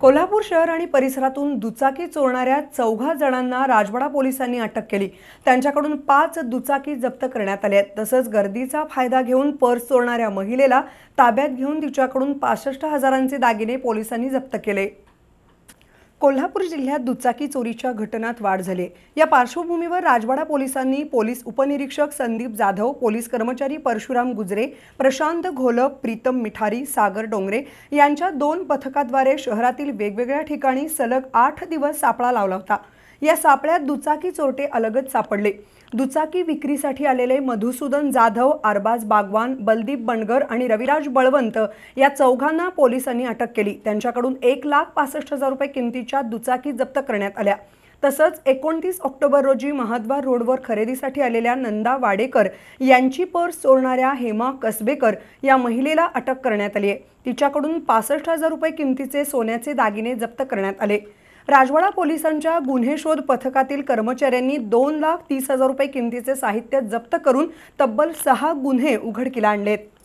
कोल्हापूर शहर आणि परिसरातून दुचाकी चोरणाऱ्या चौघा जणांना राजवाडा पोलिसांनी अटक केली त्यांच्याकडून पाच दुचाकी जप्त करण्यात आल्या तसंच गर्दीचा फायदा घेऊन पर्स चोरणाऱ्या महिलेला ताब्यात घेऊन तिच्याकडून पासष्ट हजारांचे दागिने पोलिसांनी जप्त केले कोल्हापूर जिल्ह्यात दुचाकी चोरीच्या घटनात वाढ झाली या पार्श्वभूमीवर राजवाडा पोलिसांनी पोलीस उपनिरीक्षक संदीप जाधव पोलीस कर्मचारी परशुराम गुजरे प्रशांत घोलप प्रीतम मिठारी सागर डोंगरे यांच्या दोन पथकाद्वारे शहरातील वेगवेगळ्या ठिकाणी सलग आठ दिवस सापळा लावला होता या सापळ्यात दुचाकी चोरटे अलगच सापडले दुचाकी विक्रीसाठी आलेले मधुसूदन जाधव अरबाज बागवान बलदीप बनगर आणि रविराज बळवंत या चौघांना पोलिसांनी अटक केली त्यांच्याकडून एक लाख पासष्ट हजार रुपये किमतीच्या दुचाकी जप्त करण्यात आल्या तसंच एकोणतीस ऑक्टोबर रोजी महाद्वार रोडवर खरेदीसाठी आलेल्या नंदा वाडेकर यांची पर्स चोरणाऱ्या हेमा कसबेकर या महिलेला अटक करण्यात आली आहे तिच्याकडून पासष्ट हजार रुपये किमतीचे सोन्याचे दागिने जप्त करण्यात आले राजवाडा पोलिसांच्या गुन्हे शोध पथकातील कर्मचाऱ्यांनी दोन लाख तीस हजार रुपये किमतीचे साहित्य जप्त करून तब्बल सहा गुन्हे उघडकीला आणलेत